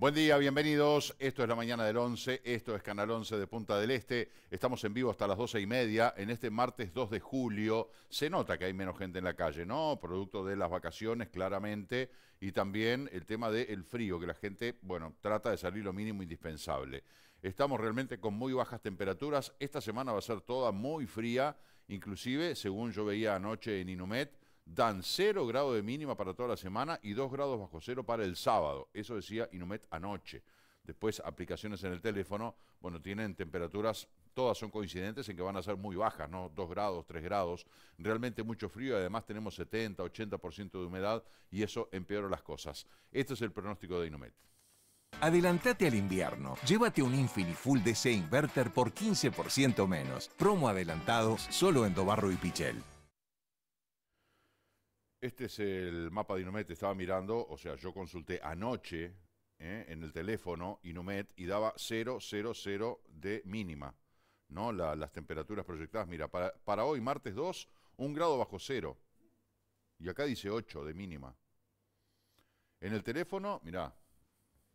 Buen día, bienvenidos. Esto es la mañana del 11, esto es Canal 11 de Punta del Este. Estamos en vivo hasta las 12 y media en este martes 2 de julio. Se nota que hay menos gente en la calle, ¿no? Producto de las vacaciones, claramente, y también el tema del frío, que la gente, bueno, trata de salir lo mínimo indispensable. Estamos realmente con muy bajas temperaturas. Esta semana va a ser toda muy fría, inclusive, según yo veía anoche en Inumet, dan 0 grados de mínima para toda la semana y 2 grados bajo cero para el sábado. Eso decía Inumet anoche. Después, aplicaciones en el teléfono, bueno, tienen temperaturas, todas son coincidentes en que van a ser muy bajas, ¿no? 2 grados, 3 grados, realmente mucho frío, además tenemos 70, 80% de humedad y eso empeora las cosas. Este es el pronóstico de Inumet. Adelantate al invierno. Llévate un Full DC Inverter por 15% menos. Promo adelantado solo en Dobarro y Pichel. Este es el mapa de Inumet, estaba mirando, o sea, yo consulté anoche ¿eh? en el teléfono Inumet y daba 0 de mínima, ¿no? las temperaturas proyectadas, mira, para, hoy, martes 2, un grado bajo cero. Y acá dice 8 de mínima. En el teléfono, mira,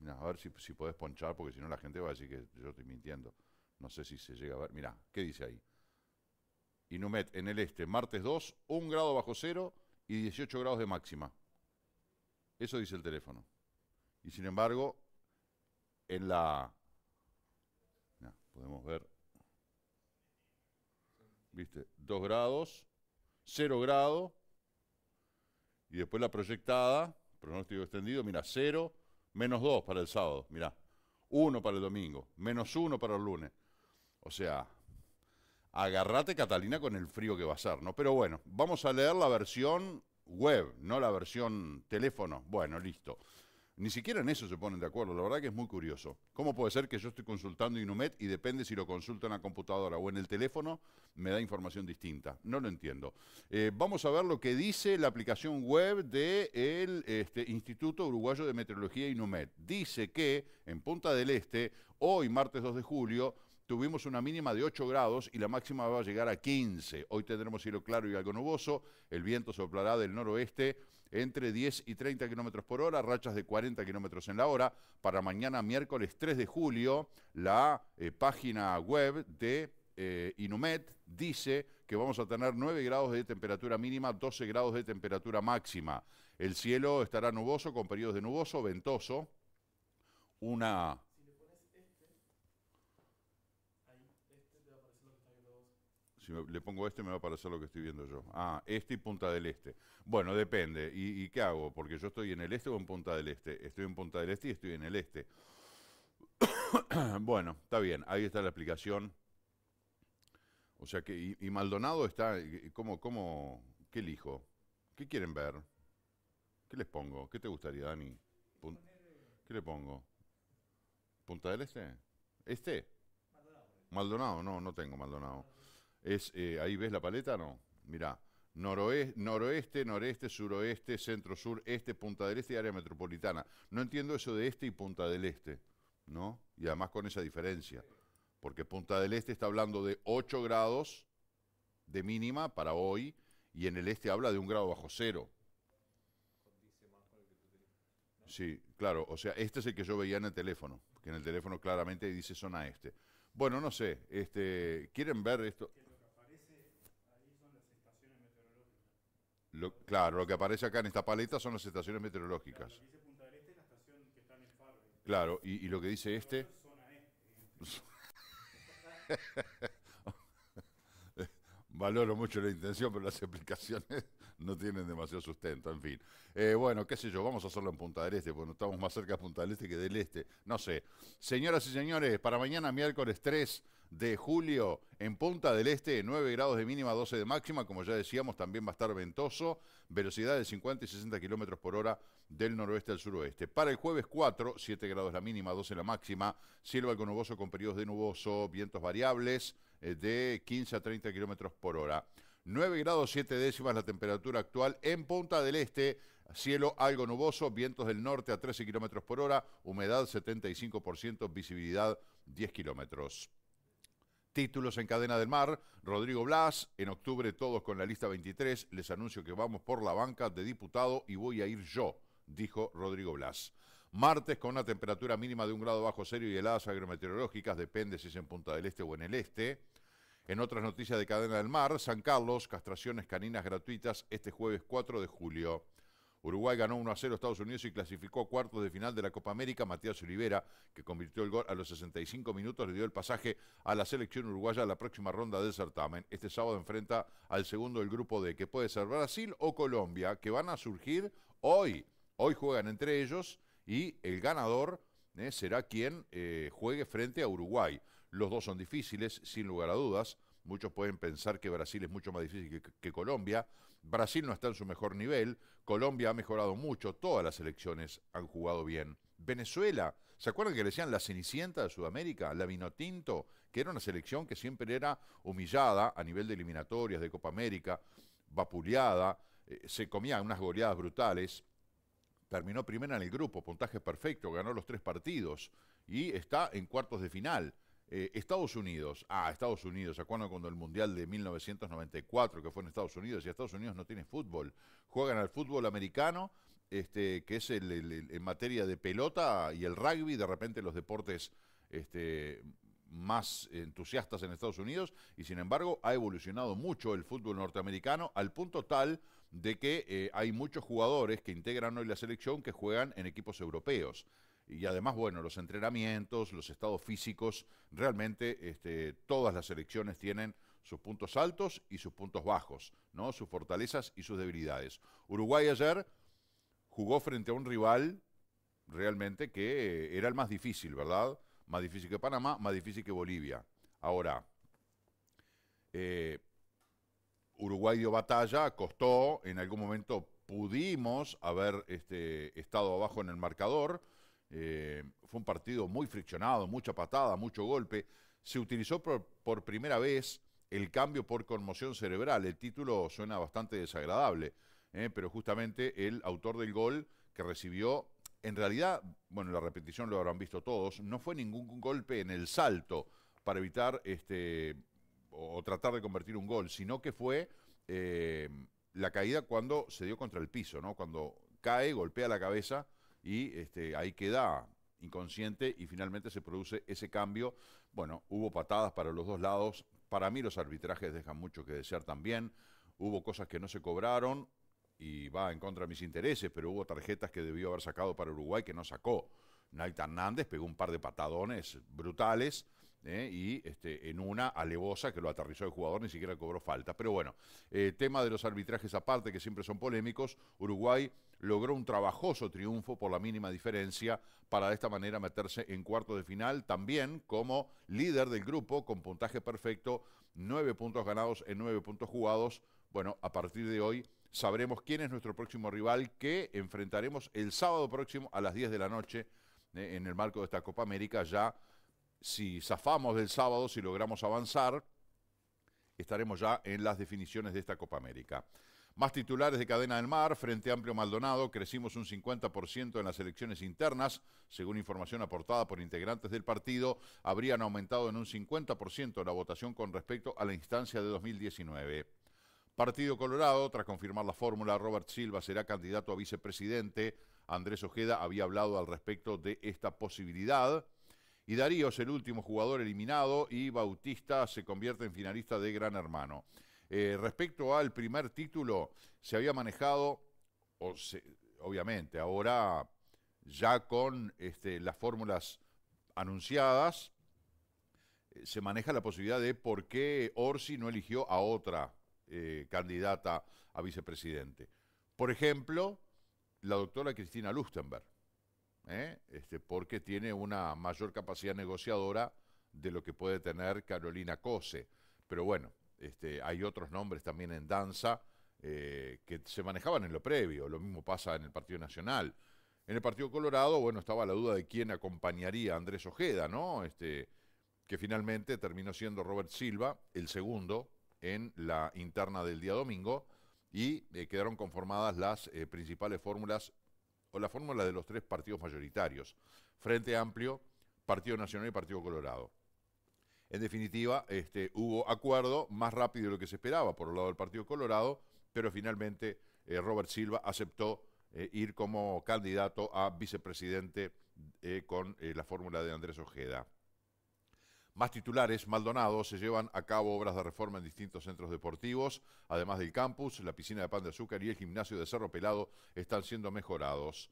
a ver si, si podés ponchar, porque si no la gente va a decir que yo estoy mintiendo. No sé si se llega a ver. Mira ¿qué dice ahí? Inumet en el este, martes 2, un grado bajo cero y 18 grados de máxima. Eso dice el teléfono. Y sin embargo, en la... podemos ver. ¿Viste? 2 grados, 0 grado. Y después la proyectada, pronóstico extendido, mira, 0, menos 2 para el sábado, mira. 1 para el domingo, menos 1 para el lunes. O sea, agarrate Catalina con el frío que va a ser, ¿no? Pero bueno, vamos a leer la versión web, no la versión teléfono. Bueno, listo. Ni siquiera en eso se ponen de acuerdo, la verdad que es muy curioso. ¿Cómo puede ser que yo estoy consultando Inumet y depende si lo consulto en la computadora o en el teléfono, me da información distinta? No lo entiendo. Eh, vamos a ver lo que dice la aplicación web del de este, Instituto Uruguayo de Meteorología Inumet. Dice que en Punta del Este, hoy martes 2 de julio, Tuvimos una mínima de 8 grados y la máxima va a llegar a 15. Hoy tendremos cielo claro y algo nuboso. El viento soplará del noroeste entre 10 y 30 kilómetros por hora, rachas de 40 kilómetros en la hora. Para mañana, miércoles 3 de julio, la eh, página web de eh, Inumet dice que vamos a tener 9 grados de temperatura mínima, 12 grados de temperatura máxima. El cielo estará nuboso con periodos de nuboso, ventoso. Una Si le pongo este me va a aparecer lo que estoy viendo yo. Ah, este y Punta del Este. Bueno, depende. ¿Y, qué hago? Porque yo estoy en el este o en Punta del Este. Estoy en Punta del Este y estoy en el este. bueno, está bien. Ahí está la aplicación O sea que, y, Maldonado está, eh, ¿cómo, cómo, qué elijo? ¿Qué quieren ver? ¿Qué les pongo? ¿Qué te gustaría, Dani? ¿Qué le pongo? ¿Punta del Este? ¿Este? Maldonado, no, no tengo Maldonado. Eh, ahí ves la paleta, ¿no? mira noroeste, noroeste, noreste, suroeste, centro sur, este, Punta del Este y área metropolitana. No entiendo eso de este y Punta del Este, ¿no? Y además con esa diferencia, porque Punta del Este está hablando de 8 grados de mínima para hoy y en el este habla de un grado bajo cero. Sí, claro, o sea, este es el que yo veía en el teléfono, que en el teléfono claramente dice zona este. Bueno, no sé, este, ¿quieren ver esto? claro, lo que aparece acá en esta paleta son las estaciones meteorológicas. Claro, lo que dice Punta del Este es la estación que está en el Claro, y, lo que dice este... este. Valoro mucho la intención, pero las explicaciones no tienen demasiado sustento, en fin. Eh, bueno, qué sé yo, vamos a hacerlo en Punta del Este, porque estamos más cerca de Punta del Este que del Este. No sé. Señoras y señores, para mañana miércoles 3 de julio en Punta del Este, 9 grados de mínima, 12 de máxima. Como ya decíamos, también va a estar ventoso. Velocidad de 50 y 60 kilómetros por hora del noroeste al suroeste. Para el jueves 4, 7 grados la mínima, 12 la máxima. Cielo algo nuboso con periodos de nuboso, vientos variables eh, de 15 a 30 kilómetros por hora. 9 grados 7 décimas la temperatura actual en Punta del Este, cielo algo nuboso, vientos del norte a 13 kilómetros por hora, humedad 75%, visibilidad 10 kilómetros. Títulos en Cadena del Mar, Rodrigo Blas, en octubre todos con la lista 23, les anuncio que vamos por la banca de diputado y voy a ir yo, dijo Rodrigo Blas. Martes con una temperatura mínima de un grado bajo cero y heladas agrometeorológicas, depende si es en Punta del Este o en el Este. En otras noticias de Cadena del Mar, San Carlos, castraciones caninas gratuitas este jueves 4 de julio. Uruguay ganó 1 a 0 a Estados Unidos y clasificó a cuartos de final de la Copa América. Matías Olivera, que convirtió el gol a los 65 minutos, le dio el pasaje a la selección uruguaya a la próxima ronda del certamen. Este sábado enfrenta al segundo del grupo D, que puede ser Brasil o Colombia, que van a surgir hoy. Hoy juegan entre ellos y el ganador eh, será quien eh, juegue frente a Uruguay. Los dos son difíciles, sin lugar a dudas. Muchos pueden pensar que Brasil es mucho más difícil que Colombia, Brasil no está en su mejor nivel, Colombia ha mejorado mucho, todas las elecciones han jugado bien. Venezuela, ¿se acuerdan que le decían la Cenicienta de Sudamérica, la Vinotinto, que era una selección que siempre era humillada a nivel de eliminatorias de Copa América, vapuleada, eh, se comían unas goleadas brutales, terminó primera en el grupo, puntaje perfecto, ganó los tres partidos y está en cuartos de final. Eh, Estados Unidos, ah, Estados Unidos, ¿se cuando el Mundial de 1994 que fue en Estados Unidos? Y Estados Unidos no tiene fútbol. Juegan al fútbol americano, este, que es en materia de pelota y el rugby, de repente los deportes este, más entusiastas en Estados Unidos y sin embargo ha evolucionado mucho el fútbol norteamericano al punto tal de que eh, hay muchos jugadores que integran hoy la selección que juegan en equipos europeos y además, bueno, los entrenamientos, los estados físicos, realmente este, todas las selecciones tienen sus puntos altos y sus puntos bajos, ¿no? Sus fortalezas y sus debilidades. Uruguay ayer jugó frente a un rival realmente que eh, era el más difícil, ¿verdad? Más difícil que Panamá, más difícil que Bolivia. Ahora, eh, Uruguay dio batalla, costó, en algún momento pudimos haber este, estado abajo en el marcador, eh, fue un partido muy friccionado, mucha patada, mucho golpe. Se utilizó por, primera vez el cambio por conmoción cerebral. El título suena bastante desagradable, eh, pero justamente el autor del gol que recibió, en realidad, bueno, la repetición lo habrán visto todos, no fue ningún golpe en el salto para evitar este o, tratar de convertir un gol, sino que fue eh, la caída cuando se dio contra el piso, ¿no? Cuando cae, golpea la cabeza y este, ahí queda inconsciente y finalmente se produce ese cambio. Bueno, hubo patadas para los dos lados. Para mí los arbitrajes dejan mucho que desear también. Hubo cosas que no se cobraron y va en contra de mis intereses, pero hubo tarjetas que debió haber sacado para Uruguay que no sacó. Naita Hernández pegó un par de patadones brutales ¿eh? y este, en una alevosa que lo aterrizó el jugador, ni siquiera cobró falta. Pero bueno, eh, tema de los arbitrajes aparte, que siempre son polémicos, Uruguay logró un trabajoso triunfo por la mínima diferencia para de esta manera meterse en cuarto de final, también como líder del grupo con puntaje perfecto, nueve puntos ganados en nueve puntos jugados. Bueno, a partir de hoy sabremos quién es nuestro próximo rival que enfrentaremos el sábado próximo a las 10 de la noche eh, en el marco de esta Copa América. Ya si zafamos del sábado, si logramos avanzar, estaremos ya en las definiciones de esta Copa América. Más titulares de Cadena del Mar, Frente Amplio Maldonado, crecimos un 50% en las elecciones internas, según información aportada por integrantes del partido, habrían aumentado en un 50% la votación con respecto a la instancia de 2019. Partido Colorado, tras confirmar la fórmula, Robert Silva será candidato a vicepresidente. Andrés Ojeda había hablado al respecto de esta posibilidad. Y Darío es el último jugador eliminado y Bautista se convierte en finalista de Gran Hermano. Eh, respecto al primer título, se había manejado, obviamente, ahora ya con este, las fórmulas anunciadas, eh, se maneja la posibilidad de por qué Orsi no eligió a otra eh, candidata a vicepresidente. Por ejemplo, la doctora Cristina Lustenberg, este, porque tiene una mayor capacidad negociadora de lo que puede tener Carolina Cose. Pero bueno, este, hay otros nombres también en danza eh, que se manejaban en lo previo. Lo mismo pasa en el Partido Nacional. En el Partido Colorado, bueno, estaba la duda de quién acompañaría a Andrés Ojeda, ¿no? Este, que finalmente terminó siendo Robert Silva, el segundo en la interna del día domingo, y eh, quedaron conformadas las eh, principales fórmulas, o la fórmula de los tres partidos mayoritarios, Frente Amplio, Partido Nacional y Partido Colorado. En definitiva, este, hubo acuerdo más rápido de lo que se esperaba por el lado del Partido Colorado, pero finalmente eh, Robert Silva aceptó eh, ir como candidato a vicepresidente eh, con la fórmula de Andrés Ojeda. Más titulares, Maldonado, se llevan a cabo obras de reforma en distintos centros deportivos, además del campus, la piscina de pan de azúcar y el gimnasio de Cerro Pelado están siendo mejorados.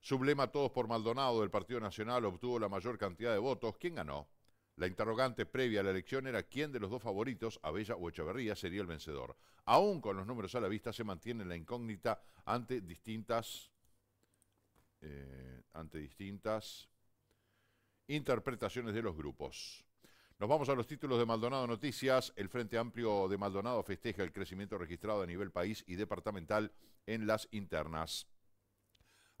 Sublema Todos por Maldonado del Partido Nacional obtuvo la mayor cantidad de votos. ¿Quién ganó? La interrogante previa a la elección era quién de los dos favoritos, Abella o Echeverría, sería el vencedor. Aún con los números a la vista se mantiene la incógnita ante distintas, eh, ante distintas interpretaciones de los grupos. Nos vamos a los títulos de Maldonado Noticias. El Frente Amplio de Maldonado festeja el crecimiento registrado a nivel país y departamental en las internas.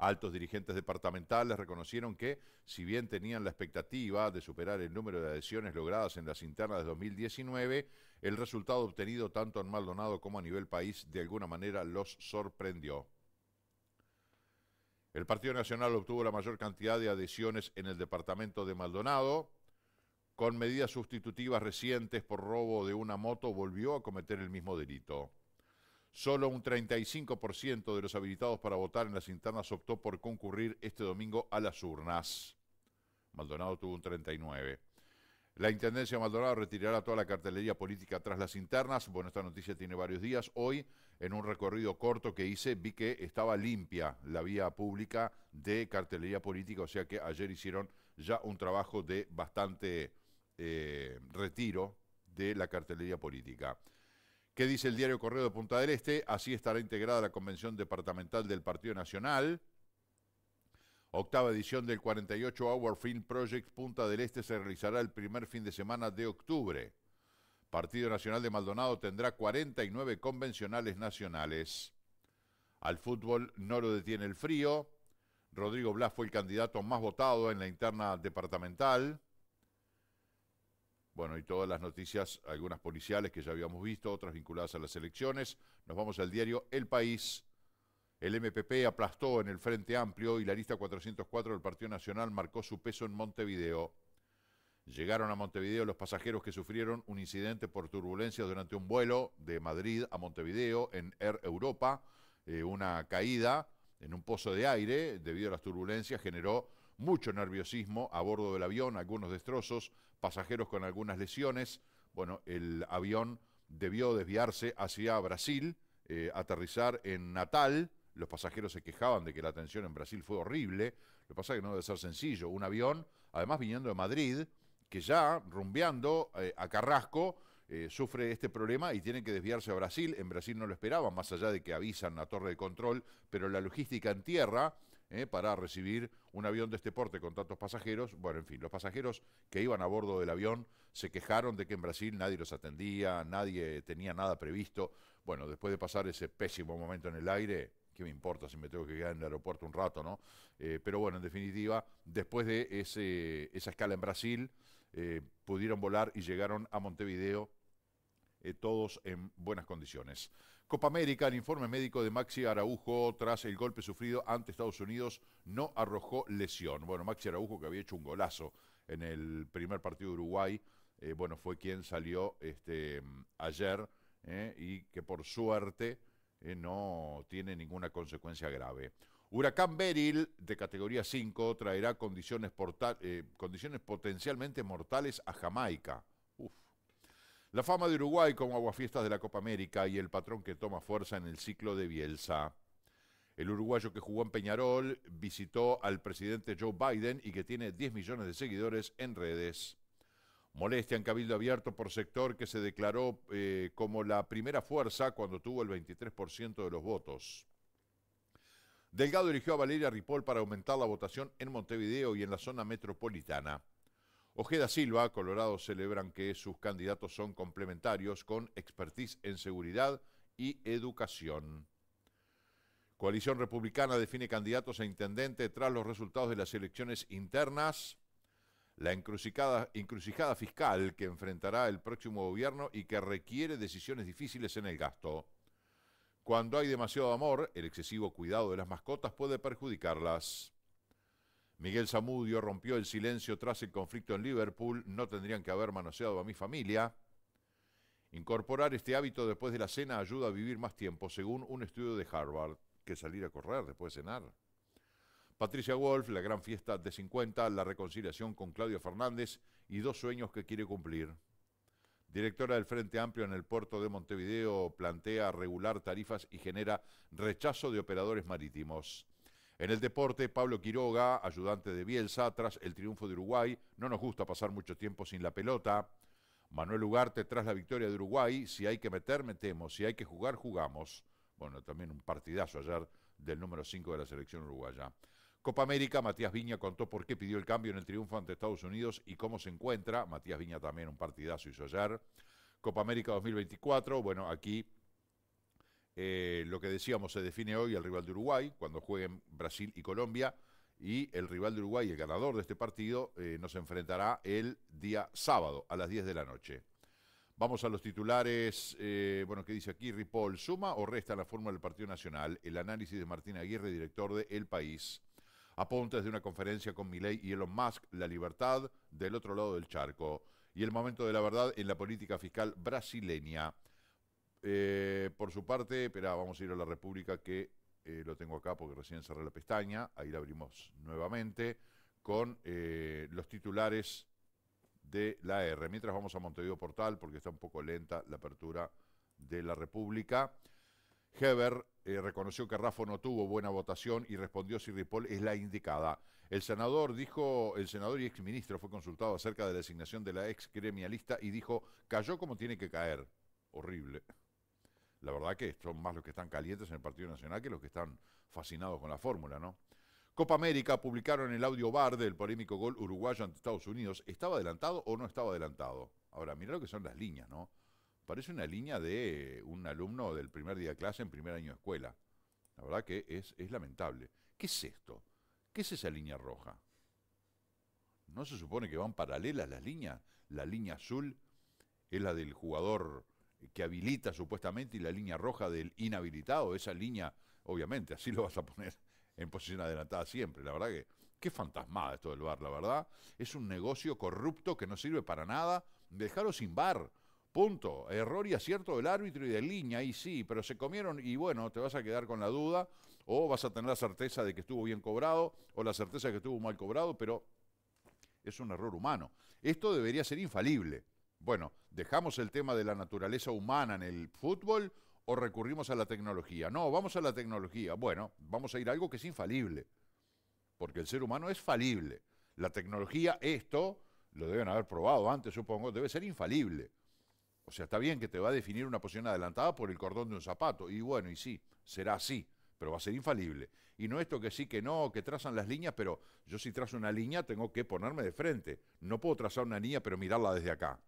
Altos dirigentes departamentales reconocieron que, si bien tenían la expectativa de superar el número de adhesiones logradas en las internas de 2019, el resultado obtenido tanto en Maldonado como a nivel país de alguna manera los sorprendió. El Partido Nacional obtuvo la mayor cantidad de adhesiones en el departamento de Maldonado. Con medidas sustitutivas recientes por robo de una moto volvió a cometer el mismo delito. Solo un 35% de los habilitados para votar en las internas optó por concurrir este domingo a las urnas. Maldonado tuvo un 39%. La Intendencia de Maldonado retirará toda la cartelería política tras las internas. Bueno, esta noticia tiene varios días. Hoy, en un recorrido corto que hice, vi que estaba limpia la vía pública de cartelería política, o sea que ayer hicieron ya un trabajo de bastante eh, retiro de la cartelería política. ¿Qué dice el diario Correo de Punta del Este? Así estará integrada la Convención Departamental del Partido Nacional. Octava edición del 48 Hour Film Project Punta del Este se realizará el primer fin de semana de octubre. Partido Nacional de Maldonado tendrá 49 convencionales nacionales. Al fútbol no lo detiene el frío. Rodrigo Blas fue el candidato más votado en la interna departamental. Bueno, y todas las noticias, algunas policiales que ya habíamos visto, otras vinculadas a las elecciones. Nos vamos al diario El País. El MPP aplastó en el Frente Amplio y la lista 404 del Partido Nacional marcó su peso en Montevideo. Llegaron a Montevideo los pasajeros que sufrieron un incidente por turbulencia durante un vuelo de Madrid a Montevideo en Air Europa. Eh, una caída en un pozo de aire debido a las turbulencias generó mucho nerviosismo a bordo del avión, algunos destrozos, pasajeros con algunas lesiones. Bueno, el avión debió desviarse hacia Brasil, eh, aterrizar en Natal. Los pasajeros se quejaban de que la atención en Brasil fue horrible. Lo que pasa es que no debe ser sencillo. Un avión, además viniendo de Madrid, que ya rumbeando eh, a Carrasco, eh, sufre este problema y tiene que desviarse a Brasil. En Brasil no lo esperaban, más allá de que avisan a torre de control, pero la logística en tierra ¿eh? para recibir un avión de este porte con tantos pasajeros. Bueno, en fin, los pasajeros que iban a bordo del avión se quejaron de que en Brasil nadie los atendía, nadie tenía nada previsto. Bueno, después de pasar ese pésimo momento en el aire, ¿qué me importa si me tengo que quedar en el aeropuerto un rato, no? Eh, pero bueno, en definitiva, después de esa escala en Brasil, eh, pudieron volar y llegaron a Montevideo todos en buenas condiciones. Copa América, el informe médico de Maxi Araujo tras el golpe sufrido ante Estados Unidos no arrojó lesión. Bueno, Maxi Araujo que había hecho un golazo en el primer partido de Uruguay, eh, bueno, fue quien salió este, ayer eh, y que por suerte eh, no tiene ninguna consecuencia grave. Huracán Beryl, de categoría 5, traerá condiciones potencialmente mortales a Jamaica. La fama de Uruguay como aguafiestas de la Copa América y el patrón que toma fuerza en el ciclo de Bielsa. El uruguayo que jugó en Peñarol visitó al presidente Joe Biden y que tiene 10 millones de seguidores en redes. Molestia en Cabildo Abierto por sector que se declaró eh, como la primera fuerza cuando tuvo el 23% de los votos. Delgado dirigió a Valeria Ripoll para aumentar la votación en Montevideo y en la zona metropolitana. Ojeda Silva, Colorado, celebran que sus candidatos son complementarios con expertise en seguridad y educación. Coalición Republicana define candidatos a intendente tras los resultados de las elecciones internas. La encrucijada, fiscal que enfrentará el próximo gobierno y que requiere decisiones difíciles en el gasto. Cuando hay demasiado amor, el excesivo cuidado de las mascotas puede perjudicarlas. Miguel Zamudio rompió el silencio tras el conflicto en Liverpool, no tendrían que haber manoseado a mi familia. Incorporar este hábito después de la cena ayuda a vivir más tiempo, según un estudio de Harvard, que salir a correr después de cenar. Patricia Wolf, la gran fiesta de 50, la reconciliación con Claudio Fernández y dos sueños que quiere cumplir. Directora del Frente Amplio en el puerto de Montevideo plantea regular tarifas y genera rechazo de operadores marítimos. En el deporte, Pablo Quiroga, ayudante de Bielsa, tras el triunfo de Uruguay, no nos gusta pasar mucho tiempo sin la pelota. Manuel Ugarte, tras la victoria de Uruguay, si hay que meter, metemos, si hay que jugar, jugamos. Bueno, también un partidazo ayer del número 5 de la selección uruguaya. Copa América, Matías Viña contó por qué pidió el cambio en el triunfo ante Estados Unidos y cómo se encuentra. Matías Viña también un partidazo hizo ayer. Copa América 2024, bueno, aquí eh, lo que decíamos, se define hoy el rival de Uruguay, cuando jueguen Brasil y Colombia, y el rival de Uruguay, el ganador de este partido, eh, nos enfrentará el día sábado a las 10 de la noche. Vamos a los titulares, eh, bueno, ¿qué dice aquí Ripoll? ¿Suma o resta la fórmula del Partido Nacional? El análisis de Martín Aguirre, director de El País. Apunta desde una conferencia con Milei y Elon Musk, la libertad del otro lado del charco. Y el momento de la verdad en la política fiscal brasileña. Eh, por su parte, espera, vamos a ir a la República que eh, lo tengo acá porque recién cerré la pestaña, ahí la abrimos nuevamente con eh, los titulares de la R. Mientras vamos a Montevideo Portal porque está un poco lenta la apertura de la República. Heber reconoció que Rafa no tuvo buena votación y respondió si Ripoll es la indicada. El senador dijo, el senador y exministro fue consultado acerca de la designación de la ex gremialista y dijo, cayó como tiene que caer. Horrible la verdad que son más los que están calientes en el Partido Nacional que los que están fascinados con la fórmula, ¿no? Copa América publicaron el audio bar del polémico gol uruguayo ante Estados Unidos. ¿Estaba adelantado o no estaba adelantado? Ahora, mira lo que son las líneas, ¿no? Parece una línea de un alumno del primer día de clase en primer año de escuela. La verdad que es, es lamentable. ¿Qué es esto? ¿Qué es esa línea roja? ¿No se supone que van paralelas las líneas? La línea azul es la del jugador que habilita supuestamente y la línea roja del inhabilitado, esa línea, obviamente, así lo vas a poner en posición adelantada siempre. La verdad que qué fantasmada esto del bar, la verdad. Es un negocio corrupto que no sirve para nada. Dejarlo sin bar. Punto. Error y acierto del árbitro y de línea, ahí sí, pero se comieron y bueno, te vas a quedar con la duda o vas a tener la certeza de que estuvo bien cobrado o la certeza de que estuvo mal cobrado, pero es un error humano. Esto debería ser infalible bueno, dejamos el tema de la naturaleza humana en el fútbol o recurrimos a la tecnología. No, vamos a la tecnología. Bueno, vamos a ir a algo que es infalible, porque el ser humano es falible. La tecnología, esto, lo deben haber probado antes, supongo, debe ser infalible. O sea, está bien que te va a definir una posición adelantada por el cordón de un zapato. Y bueno, y sí, será así, pero va a ser infalible. Y no esto que sí, que no, que trazan las líneas, pero yo si trazo una línea tengo que ponerme de frente. No puedo trazar una línea, pero mirarla desde acá.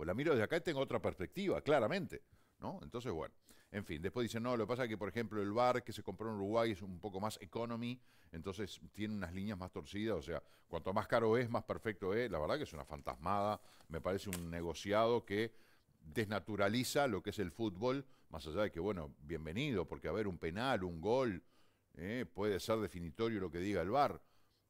Pues la miro desde acá y tengo otra perspectiva, claramente. ¿No? Entonces, bueno, en fin, después dicen, no, lo que pasa es que, por ejemplo, el bar que se compró en Uruguay es un poco más economy, entonces tiene unas líneas más torcidas, o sea, cuanto más caro es, más perfecto es, la verdad que es una fantasmada, me parece un negociado que desnaturaliza lo que es el fútbol, más allá de que, bueno, bienvenido, porque a ver, un penal, un gol, eh, puede ser definitorio lo que diga el bar.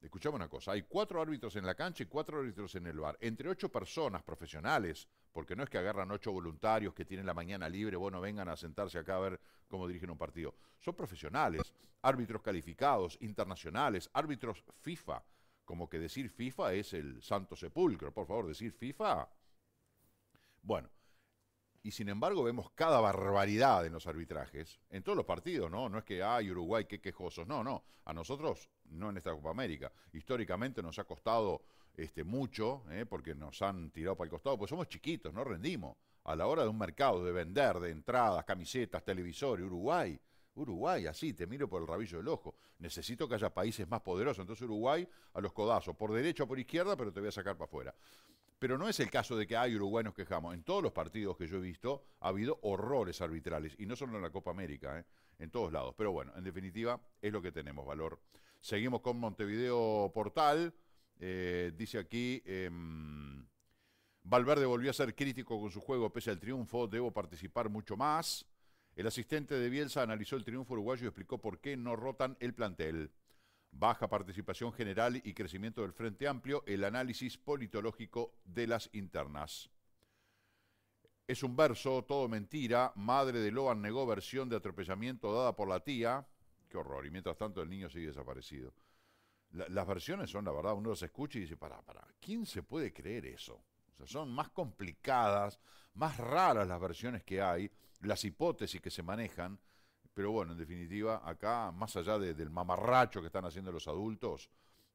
Escuchamos una cosa, hay cuatro árbitros en la cancha y cuatro árbitros en el bar, entre ocho personas profesionales, porque no es que agarran ocho voluntarios que tienen la mañana libre, bueno, vengan a sentarse acá a ver cómo dirigen un partido. Son profesionales, árbitros calificados, internacionales, árbitros FIFA. Como que decir FIFA es el santo sepulcro, por favor, decir FIFA. Bueno, y sin embargo vemos cada barbaridad en los arbitrajes, en todos los partidos, ¿no? No es que, ay, Uruguay, qué quejosos. No, no, a nosotros, no en esta Copa América. Históricamente nos ha costado este, mucho, eh, porque nos han tirado para el costado, pues somos chiquitos, no rendimos. A la hora de un mercado, de vender, de entradas, camisetas, televisores, Uruguay, Uruguay, así, te miro por el rabillo del ojo. Necesito que haya países más poderosos. Entonces Uruguay a los codazos, por derecha o por izquierda, pero te voy a sacar para afuera. Pero no es el caso de que hay uruguayos quejamos. En todos los partidos que yo he visto ha habido horrores arbitrales, y no solo en la Copa América, eh, en todos lados. Pero bueno, en definitiva, es lo que tenemos, valor. Seguimos con Montevideo Portal. Eh, dice aquí, em, Valverde volvió a ser crítico con su juego pese al triunfo, debo participar mucho más. El asistente de Bielsa analizó el triunfo uruguayo y explicó por qué no rotan el plantel. Baja participación general y crecimiento del Frente Amplio, el análisis politológico de las internas. Es un verso, todo mentira. Madre de Loan negó versión de atropellamiento dada por la tía. Qué horror. Y mientras tanto el niño sigue desaparecido las versiones son, la verdad, uno las escucha y dice, para, para, ¿quién se puede creer eso? O sea, son más complicadas, más raras las versiones que hay, las hipótesis que se manejan, pero bueno, en definitiva, acá, más allá del mamarracho que están haciendo los adultos,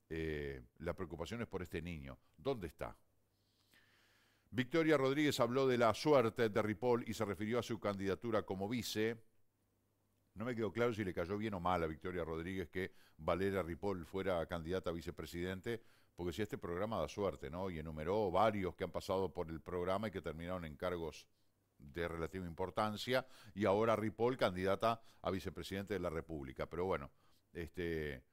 eh, la preocupación es por este niño. ¿Dónde está? Victoria Rodríguez habló de la suerte de Ripoll y se refirió a su candidatura como vice. No me quedó claro si le cayó bien o mal a Victoria Rodríguez que Valeria Ripoll fuera candidata a vicepresidente, porque si este programa da suerte, ¿no? Y enumeró varios que han pasado por el programa y que terminaron en cargos de relativa importancia, y ahora Ripoll candidata a vicepresidente de la República. Pero bueno, este,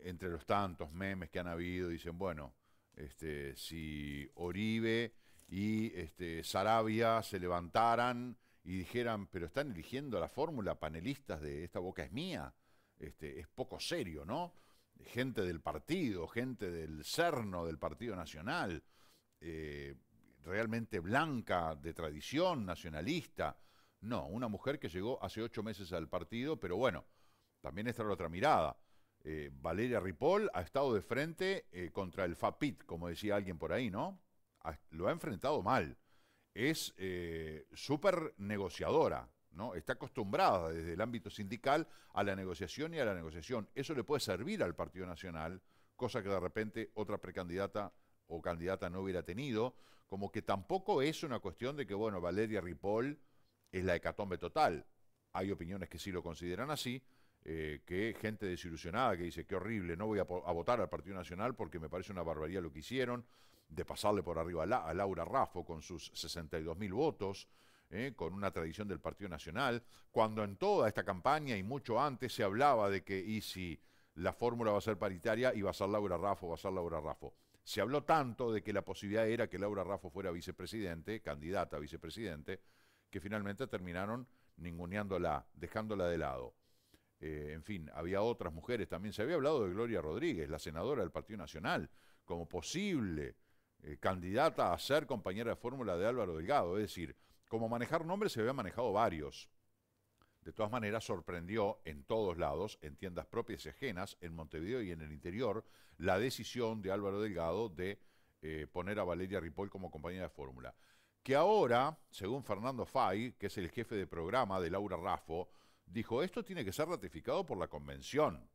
entre los tantos memes que han habido, dicen, bueno, este, si Oribe y este, Sarabia se levantaran y dijeran, pero están eligiendo la fórmula panelistas de esta boca es mía, este, es poco serio, ¿no? Gente del partido, gente del cerno del Partido Nacional, eh, realmente blanca, de tradición nacionalista. No, una mujer que llegó hace ocho meses al partido, pero bueno, también está la otra mirada. Eh, Valeria Ripoll ha estado de frente eh, contra el FAPIT, como decía alguien por ahí, ¿no? lo ha enfrentado mal es eh, súper negociadora, ¿no? Está acostumbrada desde el ámbito sindical a la negociación y a la negociación. Eso le puede servir al Partido Nacional, cosa que de repente otra precandidata o candidata no hubiera tenido, como que tampoco es una cuestión de que, bueno, Valeria Ripoll es la hecatombe total. Hay opiniones que sí lo consideran así, eh, que gente desilusionada que dice, qué horrible, no voy a, a, votar al Partido Nacional porque me parece una barbaridad lo que hicieron de pasarle por arriba a, Laura Raffo con sus 62.000 votos, ¿eh? con una tradición del Partido Nacional, cuando en toda esta campaña y mucho antes se hablaba de que y si la fórmula va a ser paritaria y va a ser Laura Raffo, va a ser Laura Raffo. Se habló tanto de que la posibilidad era que Laura Raffo fuera vicepresidente, candidata a vicepresidente, que finalmente terminaron ninguneándola, dejándola de lado. Eh, en fin, había otras mujeres también. Se había hablado de Gloria Rodríguez, la senadora del Partido Nacional, como posible eh, candidata a ser compañera de fórmula de Álvaro Delgado. Es decir, como manejar nombres se había manejado varios. De todas maneras, sorprendió en todos lados, en tiendas propias y ajenas, en Montevideo y en el interior, la decisión de Álvaro Delgado de eh, poner a Valeria Ripoll como compañera de fórmula. Que ahora, según Fernando Fay, que es el jefe de programa de Laura Raffo, dijo, esto tiene que ser ratificado por la convención.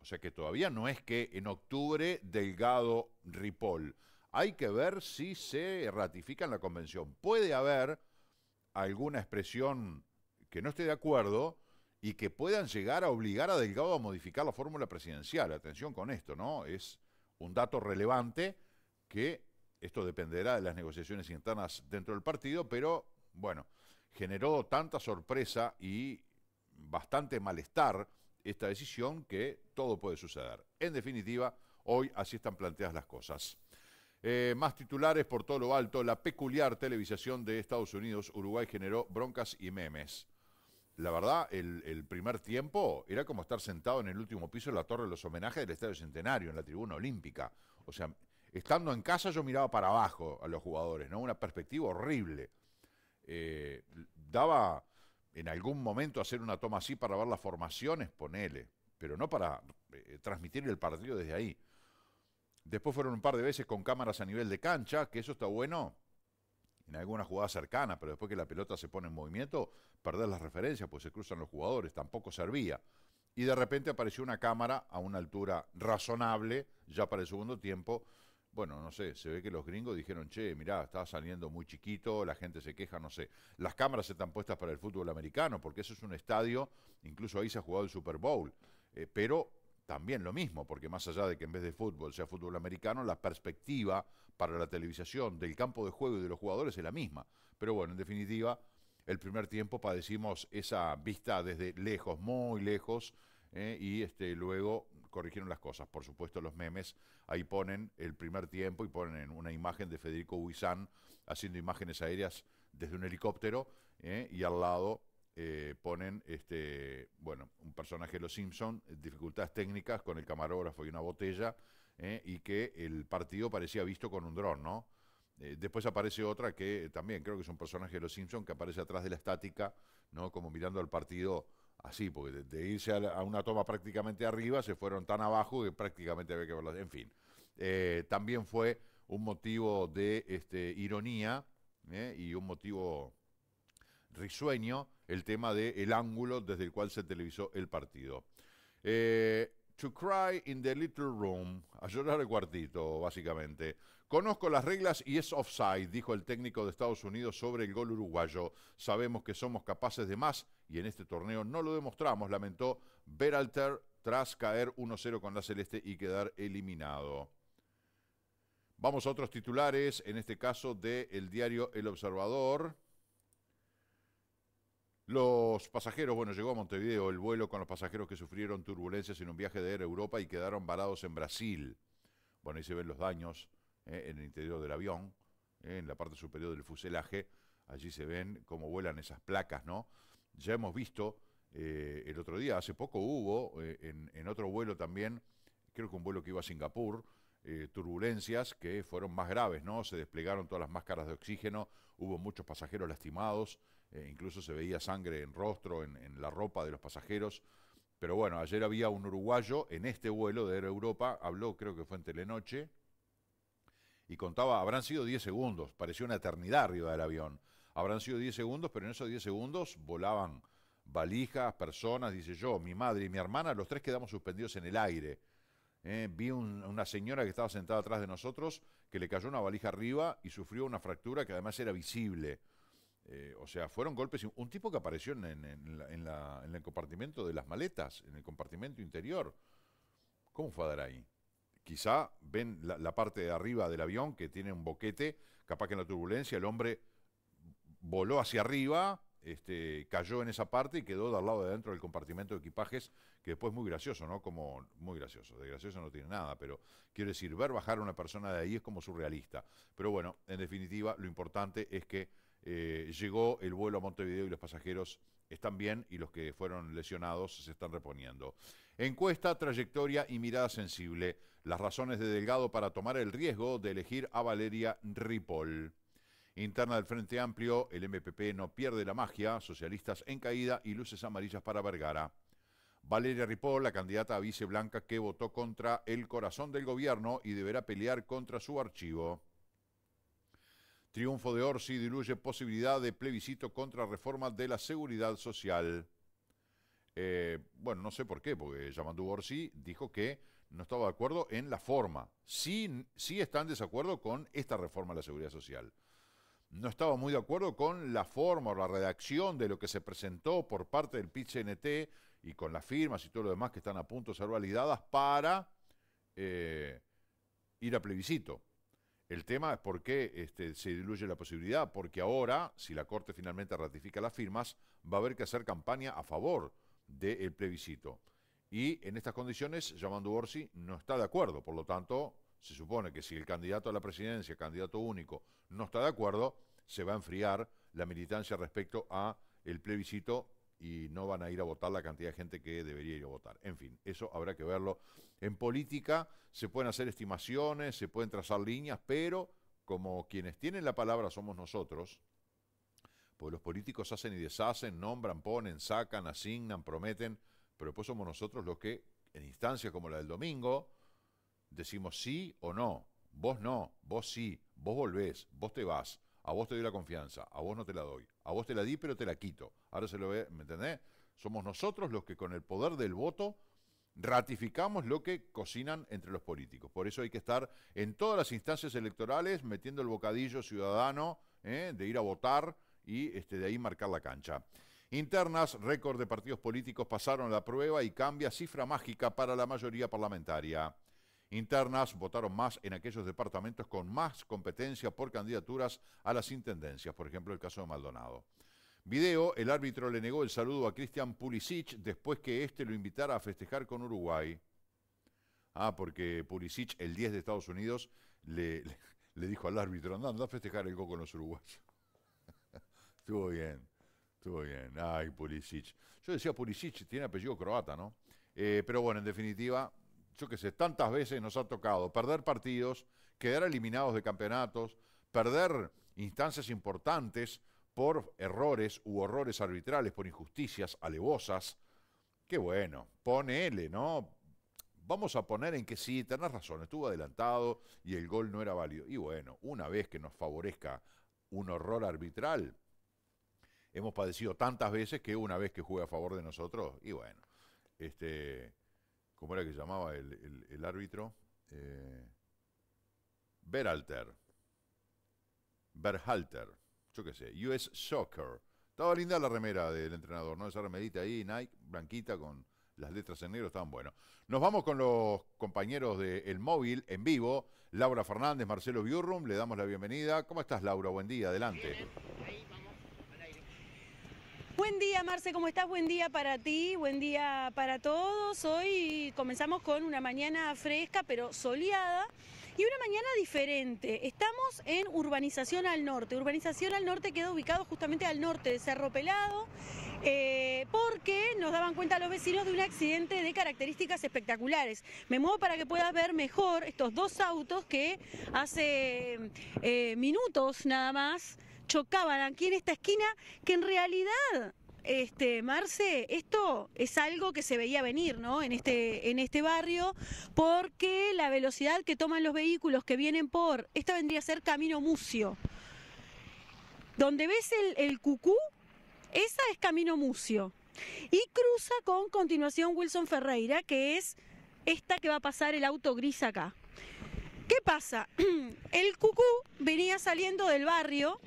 O sea que todavía no es que en octubre Delgado Ripoll, hay que ver si se ratifica en la convención. Puede haber alguna expresión que no esté de acuerdo y que puedan llegar a obligar a Delgado a modificar la fórmula presidencial. Atención con esto, ¿no? Es un dato relevante que esto dependerá de las negociaciones internas dentro del partido, pero bueno, generó tanta sorpresa y bastante malestar esta decisión que todo puede suceder. En definitiva, hoy así están planteadas las cosas. Eh, más titulares por todo lo alto. La peculiar televisación de Estados Unidos, Uruguay generó broncas y memes. La verdad, el, primer tiempo era como estar sentado en el último piso de la Torre de los Homenajes del Estadio Centenario, en la tribuna olímpica. O sea, estando en casa yo miraba para abajo a los jugadores, ¿no? Una perspectiva horrible. Eh, daba en algún momento hacer una toma así para ver las formaciones, ponele, pero no para eh, transmitir el partido desde ahí. Después fueron un par de veces con cámaras a nivel de cancha, que eso está bueno en alguna jugada cercana, pero después que la pelota se pone en movimiento, perder las referencias, pues se cruzan los jugadores, tampoco servía. Y de repente apareció una cámara a una altura razonable, ya para el segundo tiempo. Bueno, no sé, se ve que los gringos dijeron, che, mirá, estaba saliendo muy chiquito, la gente se queja, no sé. Las cámaras están puestas para el fútbol americano, porque eso es un estadio, incluso ahí se ha jugado el Super Bowl. Eh, pero también lo mismo, porque más allá de que en vez de fútbol sea fútbol americano, la perspectiva para la televisación del campo de juego y de los jugadores es la misma. Pero bueno, en definitiva, el primer tiempo padecimos esa vista desde lejos, muy lejos, eh, y este, luego corrigieron las cosas. Por supuesto, los memes ahí ponen el primer tiempo y ponen una imagen de Federico Huizán haciendo imágenes aéreas desde un helicóptero eh, y al lado eh, ponen este, bueno, un personaje de los Simpson, eh, dificultades técnicas con el camarógrafo y una botella, eh, y que el partido parecía visto con un dron, ¿no? después aparece otra que también creo que es un personaje de los Simpson que aparece atrás de la estática, ¿no? Como mirando al partido así, porque de, irse a, una toma prácticamente arriba se fueron tan abajo que prácticamente había que verla. En fin, también fue un motivo de este, ironía y un motivo risueño el tema del el ángulo desde el cual se televisó el partido. Eh, to cry in the little room, a llorar el cuartito, básicamente. Conozco las reglas y es offside, dijo el técnico de Estados Unidos sobre el gol uruguayo. Sabemos que somos capaces de más y en este torneo no lo demostramos, lamentó Beralter tras caer 1-0 con la Celeste y quedar eliminado. Vamos a otros titulares, en este caso del el diario El Observador. Los pasajeros, bueno, llegó a Montevideo el vuelo con los pasajeros que sufrieron turbulencias en un viaje de a Europa y quedaron varados en Brasil. Bueno, ahí se ven los daños eh, en el interior del avión, eh, en la parte superior del fuselaje. Allí se ven cómo vuelan esas placas, ¿no? Ya hemos visto eh, el otro día, hace poco hubo en, en, otro vuelo también, creo que un vuelo que iba a Singapur, turbulencias que fueron más graves, ¿no? Se desplegaron todas las máscaras de oxígeno, hubo muchos pasajeros lastimados eh, incluso se veía sangre en rostro, en, la ropa de los pasajeros. Pero bueno, ayer había un uruguayo en este vuelo de Europa, habló creo que fue en Telenoche, y contaba, habrán sido 10 segundos, pareció una eternidad arriba del avión, habrán sido 10 segundos, pero en esos 10 segundos volaban valijas, personas, dice yo, mi madre y mi hermana, los tres quedamos suspendidos en el aire. Eh, vi una señora que estaba sentada atrás de nosotros que le cayó una valija arriba y sufrió una fractura que además era visible. Eh, o sea, fueron golpes. Un tipo que apareció en, el compartimento de las maletas, en el compartimento interior. ¿Cómo fue a dar ahí? Quizá ven la, parte de arriba del avión que tiene un boquete, capaz que en la turbulencia el hombre voló hacia arriba, este, cayó en esa parte y quedó al lado de dentro del compartimento de equipajes, que después es muy gracioso, ¿no? Como muy gracioso, de gracioso no tiene nada, pero quiero decir, ver bajar a una persona de ahí es como surrealista. Pero bueno, en definitiva, lo importante es que eh, llegó el vuelo a Montevideo y los pasajeros están bien y los que fueron lesionados se están reponiendo. Encuesta, trayectoria y mirada sensible. Las razones de Delgado para tomar el riesgo de elegir a Valeria Ripoll. Interna del Frente Amplio, el MPP no pierde la magia, socialistas en caída y luces amarillas para Vergara. Valeria Ripoll, la candidata a vice que votó contra el corazón del gobierno y deberá pelear contra su archivo. Triunfo de Orsi diluye posibilidad de plebiscito contra reforma de la seguridad social. Eh, bueno, no sé por qué, porque Yamandu Orsi dijo que no estaba de acuerdo en la forma. Sí, sí está en desacuerdo con esta reforma de la seguridad social. No estaba muy de acuerdo con la forma o la redacción de lo que se presentó por parte del pit y con las firmas y todo lo demás que están a punto de ser validadas para eh, ir a plebiscito. El tema es por qué este, se diluye la posibilidad, porque ahora, si la Corte finalmente ratifica las firmas, va a haber que hacer campaña a favor del plebiscito. Y en estas condiciones, Yamandu Orsi no está de acuerdo, por lo tanto, se supone que si el candidato a la presidencia, candidato único, no está de acuerdo, se va a enfriar la militancia respecto a el plebiscito y no van a ir a votar la cantidad de gente que debería ir a votar. En fin, eso habrá que verlo. En política se pueden hacer estimaciones, se pueden trazar líneas, pero como quienes tienen la palabra somos nosotros, pues los políticos hacen y deshacen, nombran, ponen, sacan, asignan, prometen, pero después somos nosotros los que, en instancias como la del domingo, decimos sí o no, vos no, vos sí, vos volvés, vos te vas a vos te doy la confianza, a vos no te la doy, a vos te la di pero te la quito. Ahora se lo ve, ¿me entendés? Somos nosotros los que con el poder del voto ratificamos lo que cocinan entre los políticos. Por eso hay que estar en todas las instancias electorales metiendo el bocadillo ciudadano ¿eh? de ir a votar y este, de ahí marcar la cancha. Internas, récord de partidos políticos pasaron la prueba y cambia cifra mágica para la mayoría parlamentaria internas votaron más en aquellos departamentos con más competencia por candidaturas a las intendencias, por ejemplo el caso de Maldonado. Video, el árbitro le negó el saludo a Cristian Pulisic después que este lo invitara a festejar con Uruguay. Ah, porque Pulisic, el 10 de Estados Unidos, le, dijo al árbitro, anda, anda a festejar el gol con los uruguayos. estuvo bien, estuvo bien. Ay, Pulisic. Yo decía Pulisic, tiene apellido croata, ¿no? Eh, pero bueno, en definitiva, yo qué sé, tantas veces nos ha tocado perder partidos, quedar eliminados de campeonatos, perder instancias importantes por errores u horrores arbitrales, por injusticias alevosas. Qué bueno, ponele, ¿no? Vamos a poner en que sí, tenés razón, estuvo adelantado y el gol no era válido. Y bueno, una vez que nos favorezca un horror arbitral, hemos padecido tantas veces que una vez que juegue a favor de nosotros, y bueno, este, ¿cómo era que llamaba el, árbitro? Eh, Berhalter. Berhalter. Yo qué sé. US Soccer. Estaba linda la remera del entrenador, ¿no? Esa remerita ahí, Nike, blanquita con las letras en negro, estaban buenos. Nos vamos con los compañeros de Móvil en vivo. Laura Fernández, Marcelo Biurrum, le damos la bienvenida. ¿Cómo estás, Laura? Buen día, adelante. Buen día, Marce, ¿cómo estás? Buen día para ti, buen día para todos. Hoy comenzamos con una mañana fresca pero soleada y una mañana diferente. Estamos en Urbanización al Norte. Urbanización al Norte queda ubicado justamente al norte de Cerro Pelado eh, porque nos daban cuenta los vecinos de un accidente de características espectaculares. Me muevo para que puedas ver mejor estos dos autos que hace eh, minutos nada más chocaban aquí en esta esquina, que en realidad este, Marce, esto es algo que se veía venir, ¿no? En este, en este barrio, porque la velocidad que toman los vehículos que vienen por, esta vendría a ser Camino Mucio. Donde ves el, el cucú, esa es Camino Mucio. Y cruza con continuación Wilson Ferreira, que es esta que va a pasar el auto gris acá. ¿Qué pasa? El cucú venía saliendo del barrio,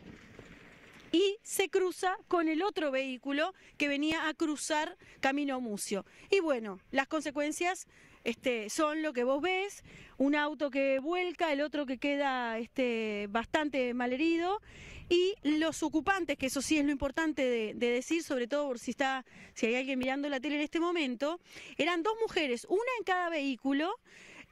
y se cruza con el otro vehículo que venía a cruzar Camino Mucio. Y bueno, las consecuencias este, son lo que vos ves, un auto que vuelca, el otro que queda este, bastante malherido y los ocupantes, que eso sí es lo importante de, decir, sobre todo por si, está, si hay alguien mirando la tele en este momento, eran dos mujeres, una en cada vehículo,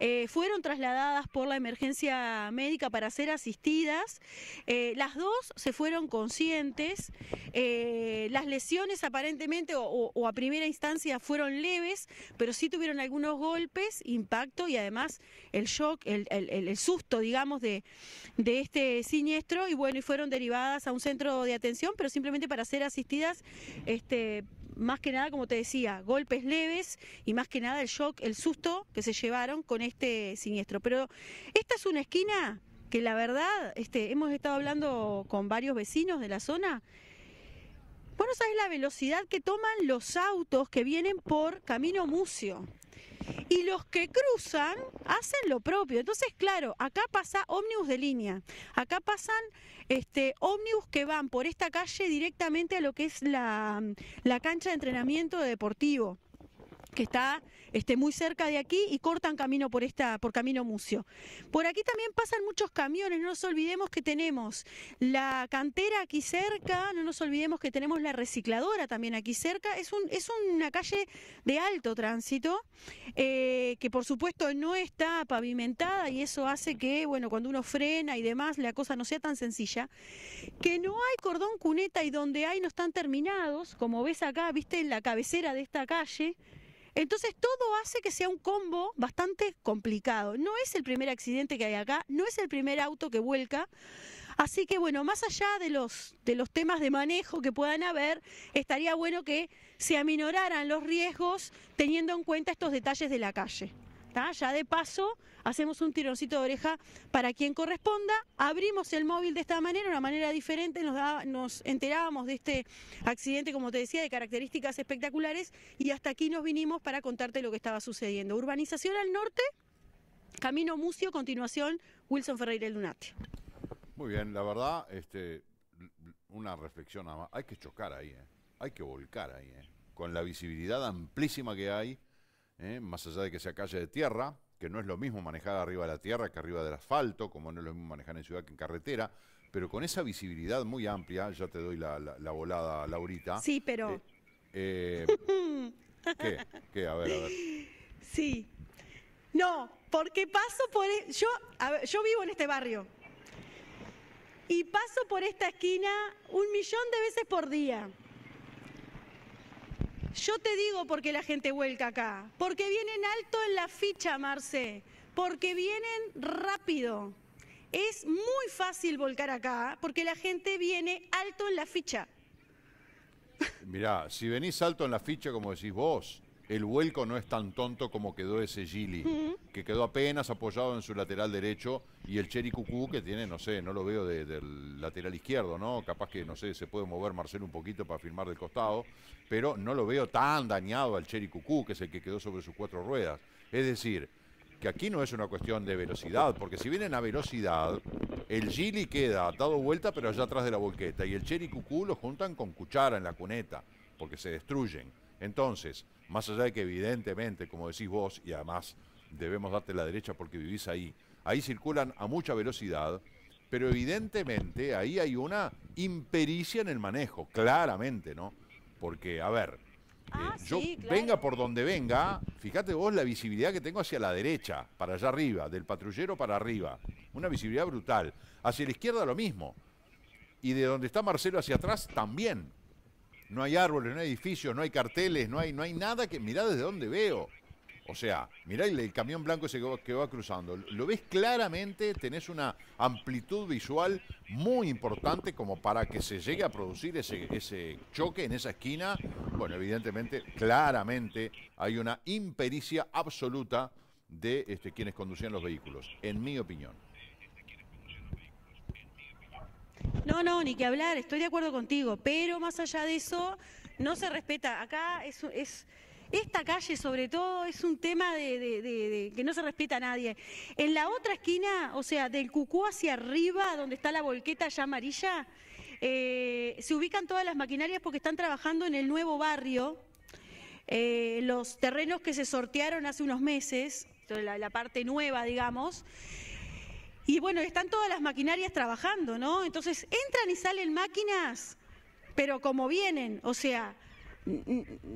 eh, fueron trasladadas por la emergencia médica para ser asistidas. Eh, las dos se fueron conscientes. Eh, las lesiones aparentemente o, a primera instancia fueron leves, pero sí tuvieron algunos golpes, impacto y además el shock, el, susto, digamos, de, este siniestro. Y bueno, y fueron derivadas a un centro de atención, pero simplemente para ser asistidas este, más que nada, como te decía, golpes leves y más que nada el shock, el susto que se llevaron con este siniestro. Pero esta es una esquina que la verdad, este, hemos estado hablando con varios vecinos de la zona. Bueno, sabes la velocidad que toman los autos que vienen por Camino Mucio y los que cruzan hacen lo propio. Entonces, claro, acá pasa ómnibus de línea, acá pasan este, ómnibus que van por esta calle directamente a lo que es la, la cancha de entrenamiento deportivo que está esté muy cerca de aquí y cortan camino por esta, por Camino Mucio. Por aquí también pasan muchos camiones, no nos olvidemos que tenemos la cantera aquí cerca, no nos olvidemos que tenemos la recicladora también aquí cerca, es, un, es una calle de alto tránsito, eh, que por supuesto no está pavimentada y eso hace que, bueno, cuando uno frena y demás, la cosa no sea tan sencilla, que no hay cordón cuneta y donde hay no están terminados, como ves acá, viste, en la cabecera de esta calle, entonces todo hace que sea un combo bastante complicado. No es el primer accidente que hay acá, no es el primer auto que vuelca. Así que bueno, más allá de los, de los temas de manejo que puedan haber, estaría bueno que se aminoraran los riesgos teniendo en cuenta estos detalles de la calle. Ya de paso hacemos un tironcito de oreja para quien corresponda, abrimos el móvil de esta manera, una manera diferente, nos, enterábamos de este accidente, como te decía, de características espectaculares y hasta aquí nos vinimos para contarte lo que estaba sucediendo. Urbanización al norte, Camino Mucio, continuación Wilson Ferreira Lunati. Muy bien, la verdad, este, una reflexión nada más. Hay que chocar ahí, ¿eh? hay que volcar ahí, ¿eh? con la visibilidad amplísima que hay ¿eh? más allá de que sea calle de tierra, que no es lo mismo manejar arriba de la tierra que arriba del asfalto, como no es lo mismo manejar en ciudad que en carretera, pero con esa visibilidad muy amplia, ya te doy la, la, la volada, Laurita. Sí, pero... Eh, eh, ¿Qué? ¿Qué? A ver, a ver. Sí. No, porque paso por... E, yo, yo vivo en este barrio. Y paso por esta esquina un millón de veces por día. Yo te digo por qué la gente vuelca acá, porque vienen alto en la ficha, Marce, porque vienen rápido. Es muy fácil volcar acá porque la gente viene alto en la ficha. Mirá, si venís alto en la ficha como decís vos, el vuelco no es tan tonto como quedó ese Gili que quedó apenas apoyado en su lateral derecho, y el Cheri Cucú, que tiene, no sé, no lo veo del lateral izquierdo, ¿no? Capaz que, no sé, se puede mover Marcelo un poquito para firmar del costado, pero no lo veo tan dañado al Cheri Cucú, que es el que quedó sobre sus cuatro ruedas. Es decir, que aquí no es una cuestión de velocidad, porque si vienen a velocidad, el Gili queda dado vuelta, pero allá atrás de la volqueta, y el Cheri Cucú lo juntan con cuchara en la cuneta, porque se destruyen. Entonces, más allá de que evidentemente, como decís vos, y además debemos darte la derecha porque vivís ahí. Ahí circulan a mucha velocidad, pero evidentemente ahí hay una impericia en el manejo, claramente, ¿no? Porque, a ver, eh, ah, yo venga por donde venga, fíjate vos la visibilidad que tengo hacia la derecha, para allá arriba, del patrullero para arriba, una visibilidad brutal. Hacia la izquierda lo mismo. Y de donde está Marcelo hacia atrás también. No hay árboles, no hay edificios, no hay carteles, no hay, no hay nada que. Mirá desde dónde veo. O sea, mirá el, camión blanco ese que va, cruzando. Lo ves claramente, tenés una amplitud visual muy importante como para que se llegue a producir ese, choque en esa esquina. Bueno, evidentemente, claramente hay una impericia absoluta de este, quienes conducían los vehículos, en mi opinión. No, no, ni que hablar, estoy de acuerdo contigo, pero más allá de eso, no se respeta. Acá es... es esta calle, sobre todo, es un tema de, que no se respeta a nadie. En la otra esquina, o sea, del Cucú hacia arriba, donde está la volqueta ya amarilla, eh, se ubican todas las maquinarias porque están trabajando en el nuevo barrio. Eh, los terrenos que se sortearon hace unos meses, la, la parte nueva, digamos. Y bueno, están todas las maquinarias trabajando, ¿no? Entonces entran y salen máquinas, pero como vienen, o sea,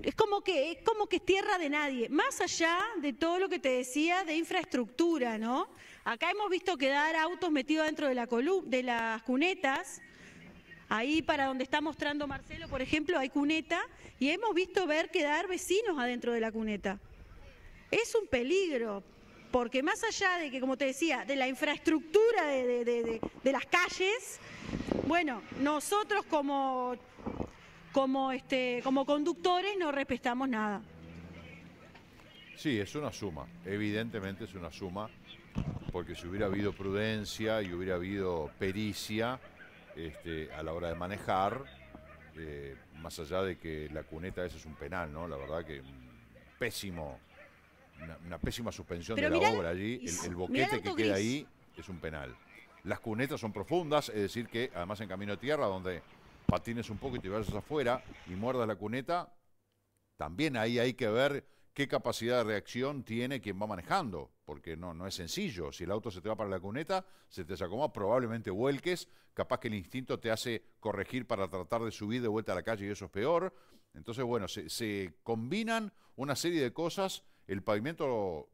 es como que es como que es tierra de nadie, más allá de todo lo que te decía de infraestructura, ¿no? Acá hemos visto quedar autos metidos dentro de la de las cunetas. Ahí para donde está mostrando Marcelo, por ejemplo, hay cuneta y hemos visto ver quedar vecinos adentro de la cuneta. Es un peligro, porque más allá de que, como te decía, de la infraestructura de, de las calles, bueno, nosotros como como, este, como conductores no respetamos nada. Sí, es una suma, evidentemente es una suma, porque si hubiera habido prudencia y hubiera habido pericia este, a la hora de manejar, eh, más allá de que la cuneta esa es un penal, ¿no? La verdad que pésimo, una, pésima suspensión de la obra allí, el, boquete que queda ahí es un penal. Las cunetas son profundas, es decir que además en camino de tierra donde patines un poco y te vas afuera y muerdas la cuneta, también ahí hay que ver qué capacidad de reacción tiene quien va manejando, porque no, no es sencillo. Si el auto se te va para la cuneta, se te sacoma, probablemente vuelques, capaz que el instinto te hace corregir para tratar de subir de vuelta a la calle y eso es peor. Entonces, bueno, se, combinan una serie de cosas. El pavimento,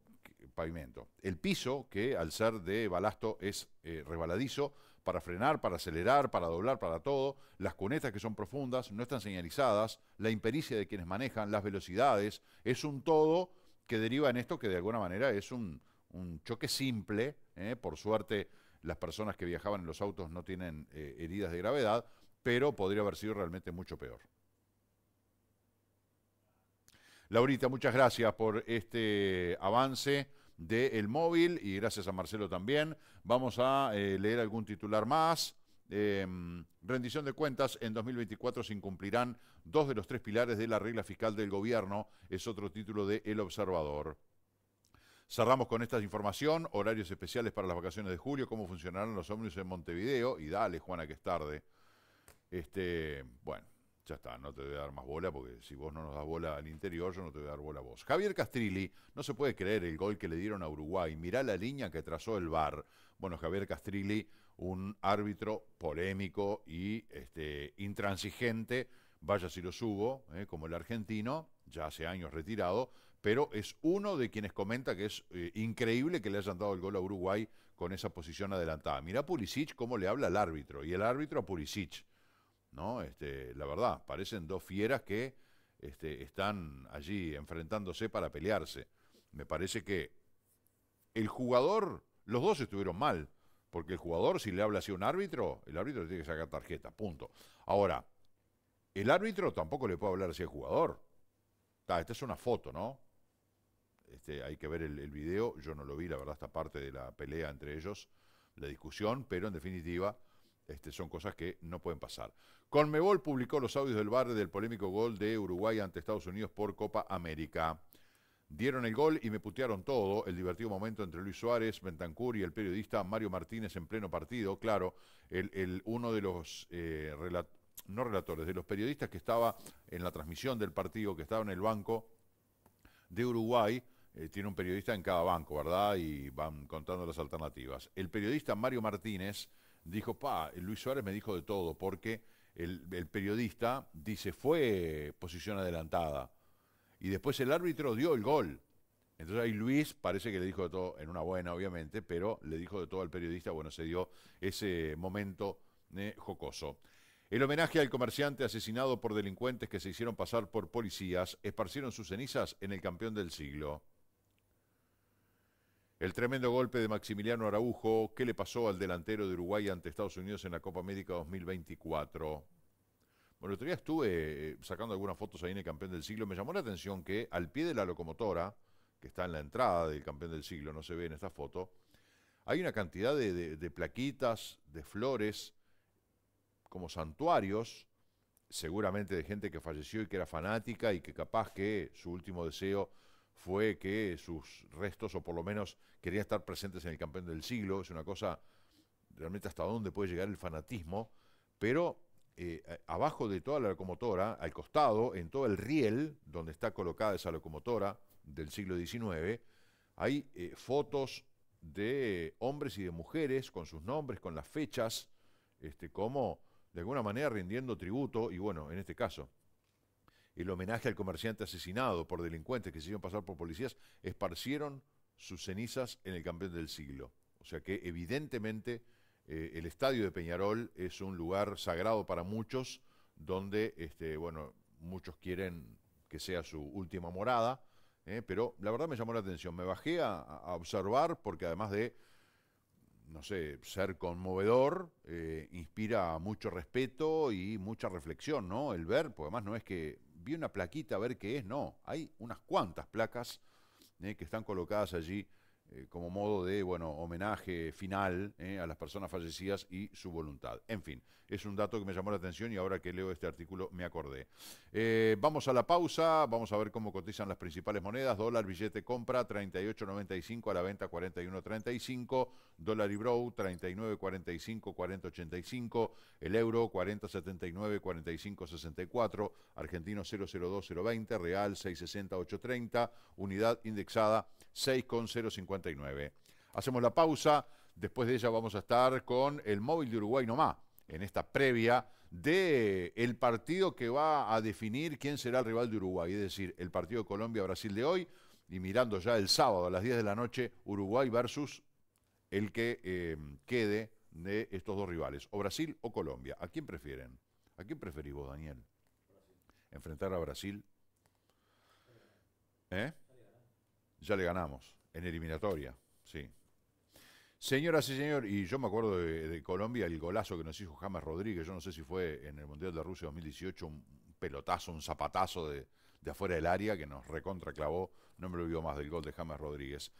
pavimento, el piso, que al ser de balasto es eh, rebaladizo, para frenar, para acelerar, para doblar, para todo, las cunetas que son profundas, no están señalizadas, la impericia de quienes manejan, las velocidades, es un todo que deriva en esto que de alguna manera es un, choque simple, ¿eh? por suerte las personas que viajaban en los autos no tienen eh, heridas de gravedad, pero podría haber sido realmente mucho peor. Laurita, muchas gracias por este avance de El móvil y gracias a Marcelo también. Vamos a eh, leer algún titular más. Em, rendición de cuentas, en 2024 se incumplirán dos de los tres pilares de la regla fiscal del gobierno, es otro título de El Observador. Cerramos con esta información, horarios especiales para las vacaciones de julio, cómo funcionarán los ómnibus en Montevideo, y dale, Juana, que es tarde. Este, bueno, ya está, no te voy a dar más bola porque si vos no nos das bola al interior, yo no te voy a dar bola a vos. Javier Castrilli, no se puede creer el gol que le dieron a Uruguay. Mirá la línea que trazó el VAR. Bueno, Javier Castrilli, un árbitro polémico y este, intransigente, vaya si lo subo, eh, como el argentino, ya hace años retirado, pero es uno de quienes comenta que es eh, increíble que le hayan dado el gol a Uruguay con esa posición adelantada. Mirá Pulisic cómo le habla al árbitro y el árbitro a Pulisic ¿no? Este, la verdad, parecen dos fieras que este, están allí enfrentándose para pelearse. Me parece que el jugador, los dos estuvieron mal, porque el jugador, si le habla así a un árbitro, el árbitro le tiene que sacar tarjeta, punto. Ahora, el árbitro tampoco le puede hablar así al jugador. esta es una foto, ¿no? Este, hay que ver el, el, video, yo no lo vi, la verdad, esta parte de la pelea entre ellos, la discusión, pero en definitiva, este, son cosas que no pueden pasar. Conmebol publicó los audios del bar del polémico gol de Uruguay ante Estados Unidos por Copa América. Dieron el gol y me putearon todo. El divertido momento entre Luis Suárez, Bentancur y el periodista Mario Martínez en pleno partido. Claro, uno de los eh, no relatores, de los periodistas que estaba en la transmisión del partido, que estaba en el banco de Uruguay, eh, tiene un periodista en cada banco, ¿verdad? Y van contando las alternativas. El periodista Mario Martínez dijo, pa, Luis Suárez me dijo de todo, porque el, periodista dice, fue posición adelantada. Y después el árbitro dio el gol. Entonces ahí Luis parece que le dijo de todo, en una buena obviamente, pero le dijo de todo al periodista, bueno, se dio ese momento eh, jocoso. El homenaje al comerciante asesinado por delincuentes que se hicieron pasar por policías esparcieron sus cenizas en el campeón del siglo. El tremendo golpe de Maximiliano Araujo, ¿qué le pasó al delantero de Uruguay ante Estados Unidos en la Copa América 2024? Bueno, el otro día estuve eh, sacando algunas fotos ahí en el Campeón del Siglo. Me llamó la atención que al pie de la locomotora, que está en la entrada del Campeón del Siglo, no se ve en esta foto, hay una cantidad de, de plaquitas, de flores, como santuarios, seguramente de gente que falleció y que era fanática y que capaz que su último deseo fue que sus restos, o por lo menos quería estar presentes en el campeón del siglo, es una cosa realmente hasta dónde puede llegar el fanatismo, pero eh, abajo de toda la locomotora, al costado, en todo el riel donde está colocada esa locomotora del siglo XIX, hay eh, fotos de hombres y de mujeres con sus nombres, con las fechas, este, como de alguna manera rindiendo tributo, y bueno, en este caso, el homenaje al comerciante asesinado por delincuentes que se hicieron pasar por policías, esparcieron sus cenizas en el campeón del siglo. O sea que evidentemente eh, el estadio de Peñarol es un lugar sagrado para muchos, donde este, bueno, muchos quieren que sea su última morada, eh, pero la verdad me llamó la atención. Me bajé a, observar porque además de no sé, ser conmovedor, eh, inspira mucho respeto y mucha reflexión, ¿no? El ver, porque además no es que vi una plaquita a ver qué es, no, hay unas cuantas placas eh, que están colocadas allí eh, como modo de, bueno, homenaje final eh, a las personas fallecidas y su voluntad. En fin, es un dato que me llamó la atención y ahora que leo este artículo me acordé. Eh, vamos a la pausa, vamos a ver cómo cotizan las principales monedas. Dólar, billete compra, 38.95, a la venta 41.35. Dólar y bro, 39.45, 40.85. El euro, 40.79, 45.64. Argentino, 002, Real, 660, 830. Unidad indexada, 6.050. Hacemos la pausa, después de ella vamos a estar con el móvil de Uruguay nomás, en esta previa del partido que va a definir quién será el rival de Uruguay, es decir, el partido Colombia-Brasil de hoy y mirando ya el sábado a las 10 de la noche Uruguay versus el que eh, quede de estos dos rivales, o Brasil o Colombia. ¿A quién prefieren? ¿A quién preferís vos, Daniel? ¿Enfrentar a Brasil? ¿Eh? Ya le ganamos. En eliminatoria, sí. Señoras y señores, y yo me acuerdo de, Colombia, el golazo que nos hizo James Rodríguez, yo no sé si fue en el Mundial de Rusia 2018, un pelotazo, un zapatazo de, de afuera del área que nos recontraclavó, no me lo olvido más del gol de James Rodríguez.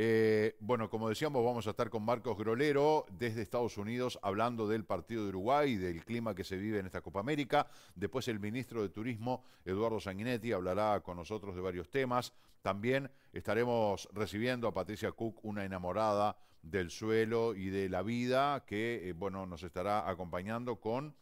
Eh, bueno, como decíamos, vamos a estar con Marcos Grolero desde Estados Unidos hablando del partido de Uruguay, y del clima que se vive en esta Copa América. Después el ministro de Turismo, Eduardo Sanguinetti, hablará con nosotros de varios temas. También estaremos recibiendo a Patricia Cook, una enamorada del suelo y de la vida, que eh, bueno, nos estará acompañando con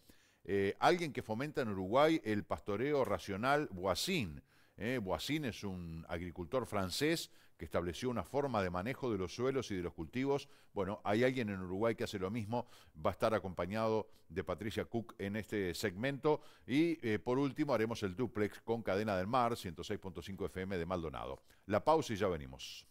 eh, alguien que fomenta en Uruguay el pastoreo racional Boisin. Eh, es un agricultor francés que estableció una forma de manejo de los suelos y de los cultivos. Bueno, hay alguien en Uruguay que hace lo mismo, va a estar acompañado de Patricia Cook en este segmento. Y eh, por último haremos el duplex con Cadena del Mar, 106.5 FM de Maldonado. La pausa y ya venimos.